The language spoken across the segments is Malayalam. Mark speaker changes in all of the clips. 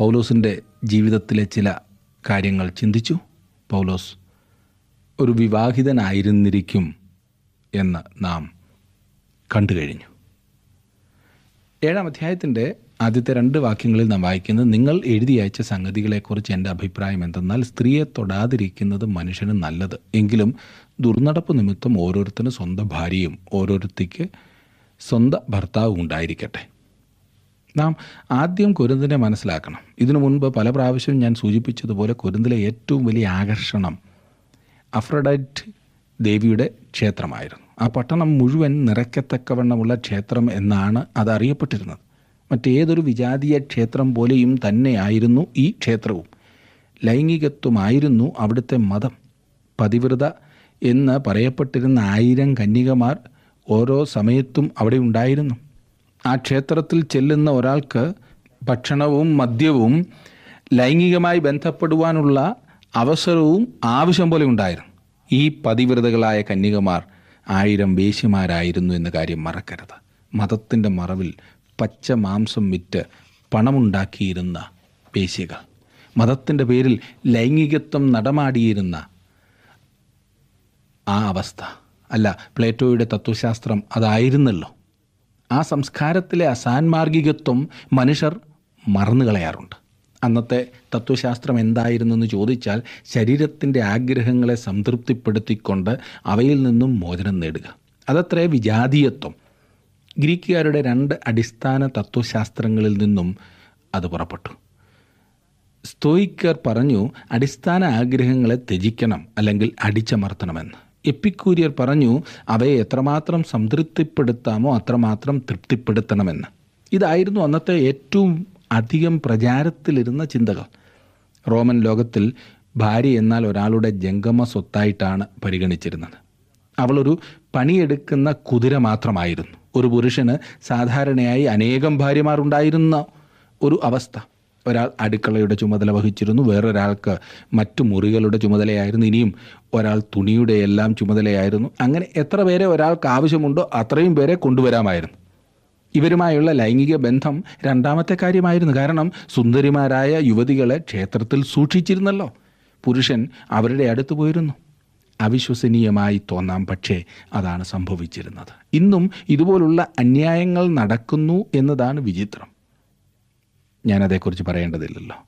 Speaker 1: പൗലോസിൻ്റെ ജീവിതത്തിലെ ചില കാര്യങ്ങൾ ചിന്തിച്ചു പൗലോസ് ഒരു വിവാഹിതനായിരുന്നിരിക്കും എന്ന് നാം കണ്ടു കഴിഞ്ഞു ഏഴാം അധ്യായത്തിൻ്റെ ആദ്യത്തെ രണ്ട് വാക്യങ്ങളിൽ നാം വായിക്കുന്നത് നിങ്ങൾ എഴുതി അയച്ച സംഗതികളെക്കുറിച്ച് എൻ്റെ അഭിപ്രായം എന്തെന്നാൽ സ്ത്രീയെ തൊടാതിരിക്കുന്നത് മനുഷ്യന് നല്ലത് എങ്കിലും ദുർനടപ്പ് നിമിത്തം ഓരോരുത്തരും സ്വന്തം ഭാര്യയും ഓരോരുത്തിക്ക് സ്വന്തം ഭർത്താവും ഉണ്ടായിരിക്കട്ടെ നാം ആദ്യം കുരുന്തിനെ മനസ്സിലാക്കണം ഇതിനു മുൻപ് പല പ്രാവശ്യവും ഞാൻ സൂചിപ്പിച്ചതുപോലെ കുരുന്തിലെ ഏറ്റവും വലിയ ആകർഷണം അഫ്രഡൈറ്റ് ദേവിയുടെ ക്ഷേത്രമായിരുന്നു ആ പട്ടണം മുഴുവൻ നിറയ്ക്കത്തക്കവണ്ണമുള്ള ക്ഷേത്രം എന്നാണ് അത് അറിയപ്പെട്ടിരുന്നത് മറ്റേതൊരു വിജാതീയ ക്ഷേത്രം പോലെയും തന്നെയായിരുന്നു ഈ ക്ഷേത്രവും ലൈംഗികത്വമായിരുന്നു അവിടുത്തെ മതം പതിവ്രത എന്ന് പറയപ്പെട്ടിരുന്ന ആയിരം കന്യകമാർ ഓരോ സമയത്തും അവിടെ ഉണ്ടായിരുന്നു ആ ക്ഷേത്രത്തിൽ ചെല്ലുന്ന ഒരാൾക്ക് ഭക്ഷണവും മദ്യവും ലൈംഗികമായി ബന്ധപ്പെടുവാനുള്ള അവസരവും ആവശ്യം പോലെ ഉണ്ടായിരുന്നു ഈ പതിവ്രതകളായ കന്യകമാർ ആയിരം വേശ്യമാരായിരുന്നു എന്ന കാര്യം മറക്കരുത് മതത്തിൻ്റെ മറവിൽ പച്ച മാംസം വിറ്റ് പണമുണ്ടാക്കിയിരുന്ന വേശ്യകൾ മതത്തിൻ്റെ പേരിൽ ലൈംഗികത്വം നടമാടിയിരുന്ന ആ അവസ്ഥ അല്ല പ്ലേറ്റോയുടെ തത്വശാസ്ത്രം അതായിരുന്നല്ലോ ആ സംസ്കാരത്തിലെ അസാൻമാർഗികത്വം മനുഷ്യർ മറന്നു കളയാറുണ്ട് അന്നത്തെ തത്വശാസ്ത്രം എന്തായിരുന്നു എന്ന് ചോദിച്ചാൽ ശരീരത്തിൻ്റെ ആഗ്രഹങ്ങളെ സംതൃപ്തിപ്പെടുത്തിക്കൊണ്ട് അവയിൽ നിന്നും മോചനം നേടുക അതത്രേ വിജാതീയത്വം ഗ്രീക്കുകാരുടെ രണ്ട് അടിസ്ഥാന തത്വശാസ്ത്രങ്ങളിൽ നിന്നും അത് പുറപ്പെട്ടു സ്തോയിക്കർ പറഞ്ഞു അടിസ്ഥാന ആഗ്രഹങ്ങളെ ത്യജിക്കണം അല്ലെങ്കിൽ അടിച്ചമർത്തണമെന്ന് എപ്പിക്കൂരിയർ പറഞ്ഞു അവയെ എത്രമാത്രം സംതൃപ്തിപ്പെടുത്താമോ അത്രമാത്രം തൃപ്തിപ്പെടുത്തണമെന്ന് ഇതായിരുന്നു അന്നത്തെ ഏറ്റവും അധികം പ്രചാരത്തിലിരുന്ന ചിന്തകൾ റോമൻ ലോകത്തിൽ ഭാര്യ എന്നാൽ ഒരാളുടെ ജംഗമ സ്വത്തായിട്ടാണ് പരിഗണിച്ചിരുന്നത് അവളൊരു പണിയെടുക്കുന്ന കുതിര മാത്രമായിരുന്നു ഒരു പുരുഷന് സാധാരണയായി അനേകം ഭാര്യമാരുണ്ടായിരുന്ന ഒരു അവസ്ഥ ഒരാൾ അടുക്കളയുടെ ചുമതല വഹിച്ചിരുന്നു വേറൊരാൾക്ക് മറ്റു മുറികളുടെ ചുമതലയായിരുന്നു ഇനിയും ഒരാൾ തുണിയുടെ എല്ലാം ചുമതലയായിരുന്നു അങ്ങനെ എത്ര പേരെ ഒരാൾക്ക് ആവശ്യമുണ്ടോ അത്രയും പേരെ കൊണ്ടുവരാമായിരുന്നു ഇവരുമായുള്ള ലൈംഗിക ബന്ധം രണ്ടാമത്തെ കാര്യമായിരുന്നു കാരണം സുന്ദരിമാരായ യുവതികളെ ക്ഷേത്രത്തിൽ സൂക്ഷിച്ചിരുന്നല്ലോ പുരുഷൻ അവരുടെ അടുത്ത് പോയിരുന്നു അവിശ്വസനീയമായി തോന്നാം പക്ഷേ അതാണ് സംഭവിച്ചിരുന്നത് ഇന്നും ഇതുപോലുള്ള അന്യായങ്ങൾ നടക്കുന്നു എന്നതാണ് വിചിത്രം ഞാനതേക്കുറിച്ച് പറയേണ്ടതില്ലല്ലോ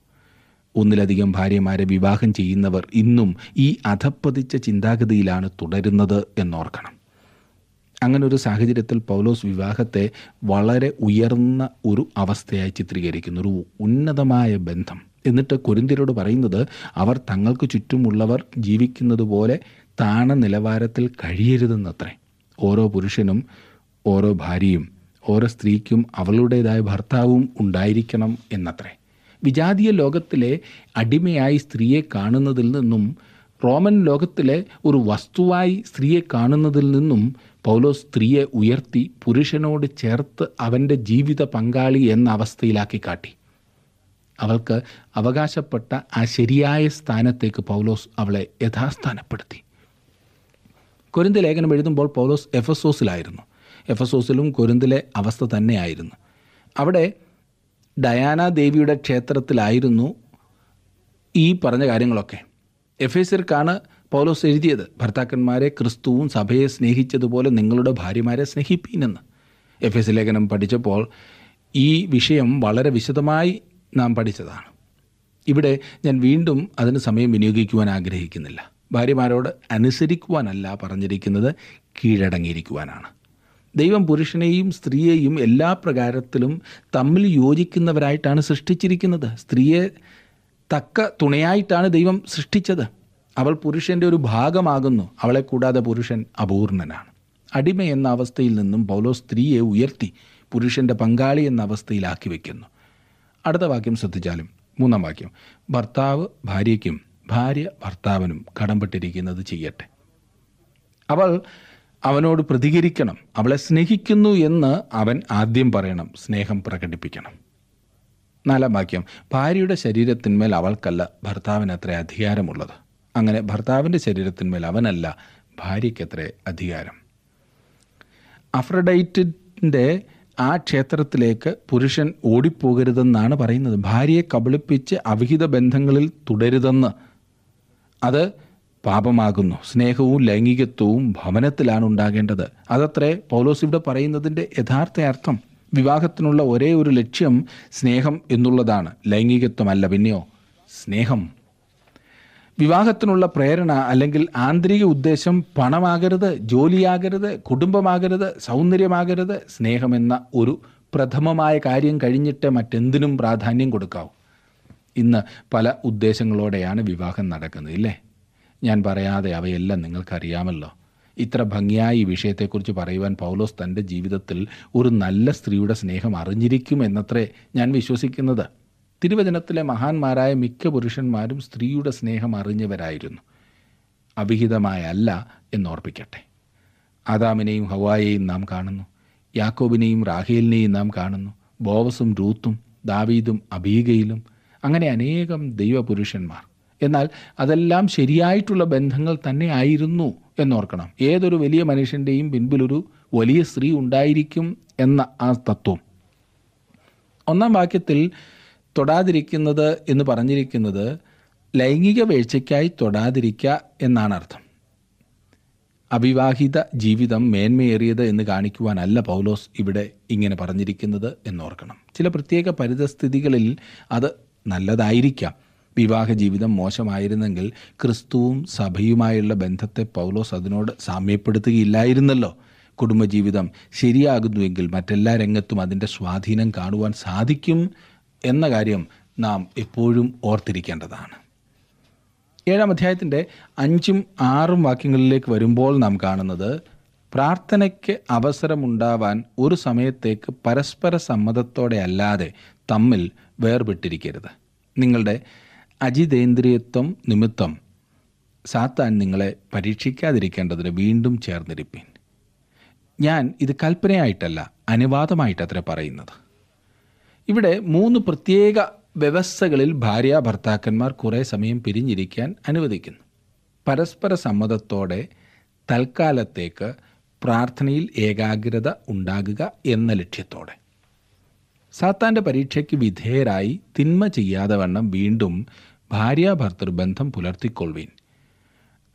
Speaker 1: ഒന്നിലധികം ഭാര്യമാരെ വിവാഹം ചെയ്യുന്നവർ ഇന്നും ഈ അധപ്പതിച്ച ചിന്താഗതിയിലാണ് തുടരുന്നത് എന്നോർക്കണം അങ്ങനൊരു സാഹചര്യത്തിൽ പൗലോസ് വിവാഹത്തെ വളരെ ഉയർന്ന ഒരു അവസ്ഥയായി ചിത്രീകരിക്കുന്നു ഒരു ഉന്നതമായ ബന്ധം എന്നിട്ട് കുരിന്തിരോട് പറയുന്നത് അവർ തങ്ങൾക്ക് ചുറ്റുമുള്ളവർ ജീവിക്കുന്നത് പോലെ താണ നിലവാരത്തിൽ കഴിയരുതെന്നത്രേ ഓരോ പുരുഷനും ഓരോ ഭാര്യയും ഓരോ സ്ത്രീക്കും അവളുടേതായ ഭർത്താവും ഉണ്ടായിരിക്കണം എന്നത്രേ വിജാതീയ ലോകത്തിലെ അടിമയായി സ്ത്രീയെ കാണുന്നതിൽ നിന്നും റോമൻ ലോകത്തിലെ ഒരു വസ്തുവായി സ്ത്രീയെ കാണുന്നതിൽ നിന്നും പൗലോ സ്ത്രീയെ ഉയർത്തി പുരുഷനോട് ചേർത്ത് അവൻ്റെ ജീവിത പങ്കാളി എന്ന അവസ്ഥയിലാക്കി കാട്ടി അവൾക്ക് അവകാശപ്പെട്ട ആ ശരിയായ സ്ഥാനത്തേക്ക് പൗലോസ് അവളെ യഥാസ്ഥാനപ്പെടുത്തി കൊരിന്ത ലേഖനം എഴുതുമ്പോൾ പൗലോസ് എഫസോസിലായിരുന്നു എഫസോസിലും കൊരിന്തിലെ അവസ്ഥ തന്നെയായിരുന്നു അവിടെ ഡയാന ദേവിയുടെ ക്ഷേത്രത്തിലായിരുന്നു ഈ പറഞ്ഞ കാര്യങ്ങളൊക്കെ എഫേസിയർക്കാണ് പൗലോസ് എഴുതിയത് ഭർത്താക്കന്മാരെ ക്രിസ്തുവും സഭയെ സ്നേഹിച്ചതുപോലെ നിങ്ങളുടെ ഭാര്യമാരെ സ്നേഹിപ്പീനെന്ന് എഫ് എസ് ലേഖനം പഠിച്ചപ്പോൾ ഈ വിഷയം വളരെ വിശദമായി നാം പഠിച്ചതാണ് ഇവിടെ ഞാൻ വീണ്ടും അതിന് സമയം വിനിയോഗിക്കുവാൻ ആഗ്രഹിക്കുന്നില്ല ഭാര്യമാരോട് അനുസരിക്കുവാനല്ല പറഞ്ഞിരിക്കുന്നത് കീഴടങ്ങിയിരിക്കുവാനാണ് ദൈവം പുരുഷനെയും സ്ത്രീയെയും എല്ലാ പ്രകാരത്തിലും തമ്മിൽ യോജിക്കുന്നവരായിട്ടാണ് സൃഷ്ടിച്ചിരിക്കുന്നത് സ്ത്രീയെ തക്ക തുണയായിട്ടാണ് ദൈവം സൃഷ്ടിച്ചത് അവൾ പുരുഷൻ്റെ ഒരു ഭാഗമാകുന്നു അവളെ കൂടാതെ പുരുഷൻ അപൂർണനാണ് അടിമ എന്ന അവസ്ഥയിൽ നിന്നും പൗലോ സ്ത്രീയെ ഉയർത്തി പുരുഷൻ്റെ പങ്കാളി എന്ന അവസ്ഥയിലാക്കി വയ്ക്കുന്നു അടുത്ത വാക്യം ശ്രദ്ധിച്ചാലും മൂന്നാം വാക്യം ഭർത്താവ് ഭാര്യയ്ക്കും ഭാര്യ ഭർത്താവിനും കടമ്പെട്ടിരിക്കുന്നത് ചെയ്യട്ടെ അവൾ അവനോട് പ്രതികരിക്കണം അവളെ സ്നേഹിക്കുന്നു എന്ന് അവൻ ആദ്യം പറയണം സ്നേഹം പ്രകടിപ്പിക്കണം നാലാം വാക്യം ഭാര്യയുടെ ശരീരത്തിന്മേൽ അവൾക്കല്ല ഭർത്താവിന് അത്ര അധികാരമുള്ളത് അങ്ങനെ ഭർത്താവിൻ്റെ ശരീരത്തിന്മേൽ അവനല്ല ഭാര്യയ്ക്കത്രേ അധികാരം അഫ്രഡൈറ്റിൻ്റെ ആ ക്ഷേത്രത്തിലേക്ക് പുരുഷൻ ഓടിപ്പോകരുതെന്നാണ് പറയുന്നത് ഭാര്യയെ കബളിപ്പിച്ച് അവിഹിത ബന്ധങ്ങളിൽ തുടരുതെന്ന് അത് പാപമാകുന്നു സ്നേഹവും ലൈംഗികത്വവും ഭവനത്തിലാണ് ഉണ്ടാകേണ്ടത് അതത്രേ പൗലോസ് ഇവിടെ പറയുന്നതിൻ്റെ യഥാർത്ഥ അർത്ഥം വിവാഹത്തിനുള്ള ഒരേ ഒരു ലക്ഷ്യം സ്നേഹം എന്നുള്ളതാണ് ലൈംഗികത്വമല്ല പിന്നെയോ സ്നേഹം വിവാഹത്തിനുള്ള പ്രേരണ അല്ലെങ്കിൽ ആന്തരിക ഉദ്ദേശം പണമാകരുത് ജോലിയാകരുത് കുടുംബമാകരുത് സൗന്ദര്യമാകരുത് സ്നേഹമെന്ന ഒരു പ്രഥമമായ കാര്യം കഴിഞ്ഞിട്ട് മറ്റെന്തിനും പ്രാധാന്യം കൊടുക്കാവൂ ഇന്ന് പല ഉദ്ദേശങ്ങളോടെയാണ് വിവാഹം നടക്കുന്നത് ഇല്ലേ ഞാൻ പറയാതെ അവയെല്ലാം നിങ്ങൾക്കറിയാമല്ലോ ഇത്ര ഭംഗിയായി ഈ വിഷയത്തെക്കുറിച്ച് പറയുവാൻ പൗലോസ് തൻ്റെ ജീവിതത്തിൽ ഒരു നല്ല സ്ത്രീയുടെ സ്നേഹം അറിഞ്ഞിരിക്കും എന്നത്രേ ഞാൻ വിശ്വസിക്കുന്നത് തിരുവചനത്തിലെ മഹാന്മാരായ മിക്ക പുരുഷന്മാരും സ്ത്രീയുടെ സ്നേഹം അറിഞ്ഞവരായിരുന്നു അവിഹിതമായല്ല എന്നോർപ്പിക്കട്ടെ ആദാമിനെയും ഹവായെയും നാം കാണുന്നു യാക്കോബിനെയും റാഹേലിനെയും നാം കാണുന്നു ബോവസും രൂത്തും ദാവീദും അബീഗയിലും അങ്ങനെ അനേകം ദൈവപുരുഷന്മാർ എന്നാൽ അതെല്ലാം ശരിയായിട്ടുള്ള ബന്ധങ്ങൾ തന്നെ ആയിരുന്നു എന്നോർക്കണം ഏതൊരു വലിയ മനുഷ്യൻ്റെയും പിൻപിലൊരു വലിയ സ്ത്രീ ഉണ്ടായിരിക്കും എന്ന ആ തത്വം ഒന്നാം വാക്യത്തിൽ തൊടാതിരിക്കുന്നത് എന്ന് പറഞ്ഞിരിക്കുന്നത് ലൈംഗിക വേഴ്ചയ്ക്കായി തൊടാതിരിക്കുക എന്നാണ് അർത്ഥം അവിവാഹിത ജീവിതം മേന്മയേറിയത് എന്ന് കാണിക്കുവാനല്ല പൗലോസ് ഇവിടെ ഇങ്ങനെ പറഞ്ഞിരിക്കുന്നത് എന്നോർക്കണം ചില പ്രത്യേക പരിതസ്ഥിതികളിൽ അത് നല്ലതായിരിക്കാം വിവാഹ ജീവിതം മോശമായിരുന്നെങ്കിൽ ക്രിസ്തുവും സഭയുമായുള്ള ബന്ധത്തെ പൗലോസ് അതിനോട് സാമ്യപ്പെടുത്തുകയില്ലായിരുന്നല്ലോ കുടുംബജീവിതം ശരിയാകുന്നുവെങ്കിൽ മറ്റെല്ലാ രംഗത്തും അതിൻ്റെ സ്വാധീനം കാണുവാൻ സാധിക്കും എന്ന കാര്യം നാം എപ്പോഴും ഓർത്തിരിക്കേണ്ടതാണ് ഏഴാം അധ്യായത്തിൻ്റെ അഞ്ചും ആറും വാക്യങ്ങളിലേക്ക് വരുമ്പോൾ നാം കാണുന്നത് പ്രാർത്ഥനയ്ക്ക് അവസരമുണ്ടാവാൻ ഒരു സമയത്തേക്ക് പരസ്പര സമ്മതത്തോടെ അല്ലാതെ തമ്മിൽ വേർപെട്ടിരിക്കരുത് നിങ്ങളുടെ അജിതേന്ദ്രിയത്വം നിമിത്തം സാത്താൻ നിങ്ങളെ പരീക്ഷിക്കാതിരിക്കേണ്ടതിന് വീണ്ടും ചേർന്നിരിപ്പിൻ ഞാൻ ഇത് കൽപ്പനയായിട്ടല്ല അനുവാദമായിട്ടത്രേ പറയുന്നത് ഇവിടെ മൂന്ന് പ്രത്യേക വ്യവസ്ഥകളിൽ ഭാര്യ ഭർത്താക്കന്മാർ കുറേ സമയം പിരിഞ്ഞിരിക്കാൻ അനുവദിക്കുന്നു പരസ്പര സമ്മതത്തോടെ തൽക്കാലത്തേക്ക് പ്രാർത്ഥനയിൽ ഏകാഗ്രത ഉണ്ടാകുക എന്ന ലക്ഷ്യത്തോടെ സാത്താൻ്റെ പരീക്ഷയ്ക്ക് വിധേയരായി തിന്മ ചെയ്യാതെ വണ്ണം വീണ്ടും ബന്ധം പുലർത്തിക്കൊള്ളുവീൻ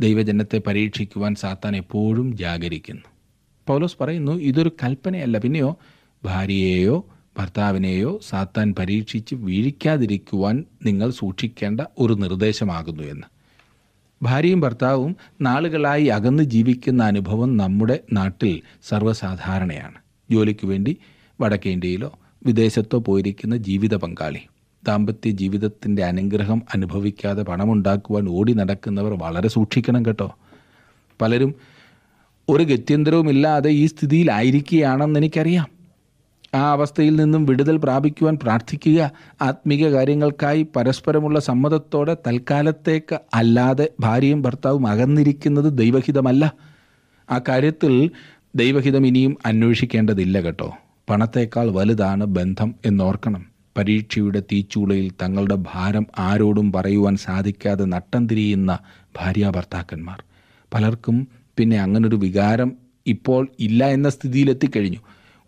Speaker 1: ദൈവജനത്തെ പരീക്ഷിക്കുവാൻ സാത്താൻ എപ്പോഴും ജാഗരിക്കുന്നു പൗലോസ് പറയുന്നു ഇതൊരു കൽപ്പനയല്ല പിന്നെയോ ഭാര്യയെയോ ഭർത്താവിനെയോ സാത്താൻ പരീക്ഷിച്ച് വീഴിക്കാതിരിക്കുവാൻ നിങ്ങൾ സൂക്ഷിക്കേണ്ട ഒരു നിർദ്ദേശമാകുന്നു എന്ന് ഭാര്യയും ഭർത്താവും നാളുകളായി അകന്ന് ജീവിക്കുന്ന അനുഭവം നമ്മുടെ നാട്ടിൽ സർവ്വസാധാരണയാണ് ജോലിക്ക് വേണ്ടി വടക്കേ ഇന്ത്യയിലോ വിദേശത്തോ പോയിരിക്കുന്ന ജീവിത പങ്കാളി ദാമ്പത്യ ജീവിതത്തിൻ്റെ അനുഗ്രഹം അനുഭവിക്കാതെ പണമുണ്ടാക്കുവാൻ ഓടി നടക്കുന്നവർ വളരെ സൂക്ഷിക്കണം കേട്ടോ പലരും ഒരു ഇല്ലാതെ ഈ സ്ഥിതിയിലായിരിക്കുകയാണെന്ന് എനിക്കറിയാം ആ അവസ്ഥയിൽ നിന്നും വിടുതൽ പ്രാപിക്കുവാൻ പ്രാർത്ഥിക്കുക ആത്മീക കാര്യങ്ങൾക്കായി പരസ്പരമുള്ള സമ്മതത്തോടെ തൽക്കാലത്തേക്ക് അല്ലാതെ ഭാര്യയും ഭർത്താവും അകന്നിരിക്കുന്നത് ദൈവഹിതമല്ല ആ കാര്യത്തിൽ ദൈവഹിതം ഇനിയും അന്വേഷിക്കേണ്ടതില്ല കേട്ടോ പണത്തേക്കാൾ വലുതാണ് ബന്ധം എന്നോർക്കണം പരീക്ഷയുടെ തീച്ചൂളയിൽ തങ്ങളുടെ ഭാരം ആരോടും പറയുവാൻ സാധിക്കാതെ നട്ടം തിരിയുന്ന ഭാര്യാഭർത്താക്കന്മാർ പലർക്കും പിന്നെ അങ്ങനൊരു വികാരം ഇപ്പോൾ ഇല്ല എന്ന സ്ഥിതിയിലെത്തിക്കഴിഞ്ഞു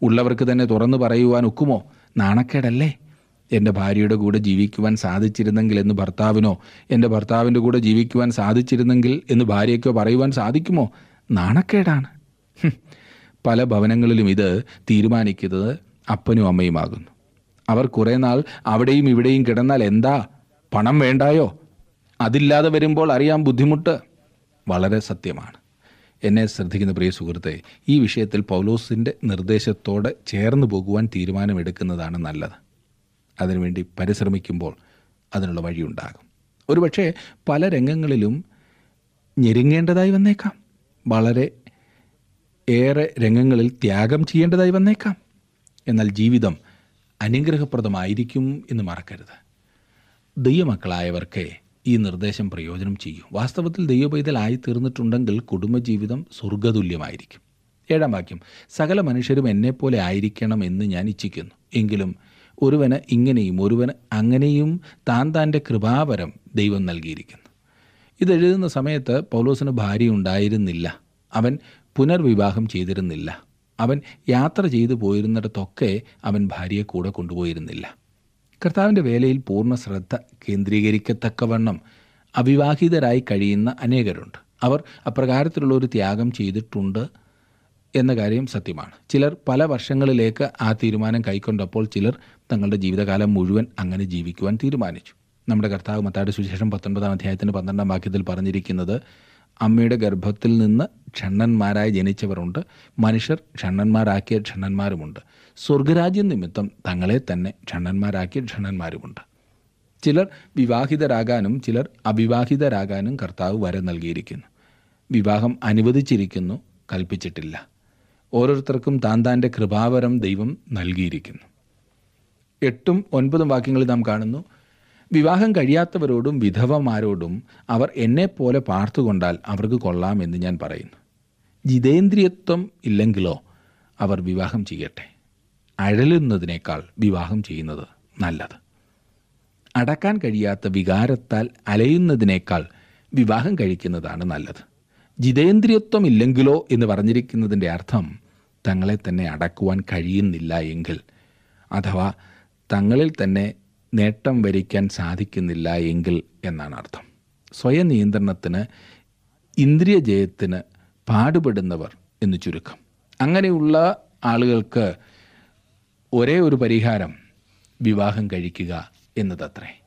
Speaker 1: ഉള്ളവർക്ക് തന്നെ തുറന്നു പറയുവാൻ ഒക്കുമോ നാണക്കേടല്ലേ എൻ്റെ ഭാര്യയുടെ കൂടെ ജീവിക്കുവാൻ സാധിച്ചിരുന്നെങ്കിൽ എന്ന് ഭർത്താവിനോ എൻ്റെ ഭർത്താവിൻ്റെ കൂടെ ജീവിക്കുവാൻ സാധിച്ചിരുന്നെങ്കിൽ എന്ന് ഭാര്യയ്ക്കോ പറയുവാൻ സാധിക്കുമോ നാണക്കേടാണ് പല ഭവനങ്ങളിലും ഇത് തീരുമാനിക്കുന്നത് അപ്പനും അമ്മയുമാകുന്നു അവർ കുറേ നാൾ അവിടെയും ഇവിടെയും കിടന്നാൽ എന്താ പണം വേണ്ടായോ അതില്ലാതെ വരുമ്പോൾ അറിയാം ബുദ്ധിമുട്ട് വളരെ സത്യമാണ് എന്നെ ശ്രദ്ധിക്കുന്ന പ്രിയ സുഹൃത്തെ ഈ വിഷയത്തിൽ പൗലോസിൻ്റെ നിർദ്ദേശത്തോടെ ചേർന്ന് പോകുവാൻ തീരുമാനമെടുക്കുന്നതാണ് നല്ലത് അതിനുവേണ്ടി പരിശ്രമിക്കുമ്പോൾ അതിനുള്ള വഴിയുണ്ടാകും ഒരുപക്ഷെ പല രംഗങ്ങളിലും ഞെരുങ്ങേണ്ടതായി വന്നേക്കാം വളരെ ഏറെ രംഗങ്ങളിൽ ത്യാഗം ചെയ്യേണ്ടതായി വന്നേക്കാം എന്നാൽ ജീവിതം അനുഗ്രഹപ്രദമായിരിക്കും എന്ന് മറക്കരുത് ദൈവമക്കളായവർക്ക് ഈ നിർദ്ദേശം പ്രയോജനം ചെയ്യും വാസ്തവത്തിൽ ദൈവപൈതലായി തീർന്നിട്ടുണ്ടെങ്കിൽ കുടുംബജീവിതം സ്വർഗതുല്യമായിരിക്കും ഏഴാം വാക്യം സകല മനുഷ്യരും എന്നെപ്പോലെ ആയിരിക്കണം എന്ന് ഞാൻ ഇച്ഛിക്കുന്നു എങ്കിലും ഒരുവന് ഇങ്ങനെയും ഒരുവന് അങ്ങനെയും താൻ താൻ്റെ കൃപാവരം ദൈവം നൽകിയിരിക്കുന്നു ഇതെഴുതുന്ന സമയത്ത് പൗലോസിന് ഭാര്യ ഉണ്ടായിരുന്നില്ല അവൻ പുനർവിവാഹം ചെയ്തിരുന്നില്ല അവൻ യാത്ര ചെയ്തു പോയിരുന്നിടത്തൊക്കെ അവൻ ഭാര്യയെ കൂടെ കൊണ്ടുപോയിരുന്നില്ല കർത്താവിൻ്റെ വേലയിൽ പൂർണ്ണ ശ്രദ്ധ കേന്ദ്രീകരിക്കത്തക്കവണ്ണം അവിവാഹിതരായി കഴിയുന്ന അനേകരുണ്ട് അവർ അപ്രകാരത്തിലുള്ള ഒരു ത്യാഗം ചെയ്തിട്ടുണ്ട് എന്ന കാര്യം സത്യമാണ് ചിലർ പല വർഷങ്ങളിലേക്ക് ആ തീരുമാനം കൈക്കൊണ്ടപ്പോൾ ചിലർ തങ്ങളുടെ ജീവിതകാലം മുഴുവൻ അങ്ങനെ ജീവിക്കുവാൻ തീരുമാനിച്ചു നമ്മുടെ കർത്താവ് മത്താട് സുശേഷം പത്തൊൻപതാം അധ്യായത്തിന് പന്ത്രണ്ടാം വാക്യത്തിൽ പറഞ്ഞിരിക്കുന്നത് അമ്മയുടെ ഗർഭത്തിൽ നിന്ന് ക്ഷണ്ണന്മാരായി ജനിച്ചവരുണ്ട് മനുഷ്യർ ക്ഷണ്ണന്മാരാക്കിയ ക്ഷണ്ണന്മാരുമുണ്ട് സ്വർഗരാജ്യം നിമിത്തം തങ്ങളെ തന്നെ ക്ഷണ്ണന്മാരാക്കിയ ക്ഷണ്ണന്മാരുമുണ്ട് ചിലർ വിവാഹിതരാകാനും ചിലർ അവിവാഹിതരാകാനും കർത്താവ് വരം നൽകിയിരിക്കുന്നു വിവാഹം അനുവദിച്ചിരിക്കുന്നു കൽപ്പിച്ചിട്ടില്ല ഓരോരുത്തർക്കും താൻ താൻ്റെ കൃപാവരം ദൈവം നൽകിയിരിക്കുന്നു എട്ടും ഒൻപതും വാക്യങ്ങളിൽ നാം കാണുന്നു വിവാഹം കഴിയാത്തവരോടും വിധവമാരോടും അവർ എന്നെപ്പോലെ പാർത്തുകൊണ്ടാൽ അവർക്ക് കൊള്ളാമെന്ന് ഞാൻ പറയുന്നു ജിതേന്ദ്രിയത്വം ഇല്ലെങ്കിലോ അവർ വിവാഹം ചെയ്യട്ടെ അഴലുന്നതിനേക്കാൾ വിവാഹം ചെയ്യുന്നത് നല്ലത് അടക്കാൻ കഴിയാത്ത വികാരത്താൽ അലയുന്നതിനേക്കാൾ വിവാഹം കഴിക്കുന്നതാണ് നല്ലത് ജിതേന്ദ്രിയത്വം ഇല്ലെങ്കിലോ എന്ന് പറഞ്ഞിരിക്കുന്നതിൻ്റെ അർത്ഥം തങ്ങളെ തന്നെ അടക്കുവാൻ കഴിയുന്നില്ല എങ്കിൽ അഥവാ തങ്ങളിൽ തന്നെ നേട്ടം വരിക്കാൻ സാധിക്കുന്നില്ല എങ്കിൽ എന്നാണ് അർത്ഥം സ്വയം നിയന്ത്രണത്തിന് ഇന്ദ്രിയ ജയത്തിന് പാടുപെടുന്നവർ എന്ന് ചുരുക്കം അങ്ങനെയുള്ള ആളുകൾക്ക് ഒരേ ഒരു പരിഹാരം വിവാഹം കഴിക്കുക എന്നതത്രേ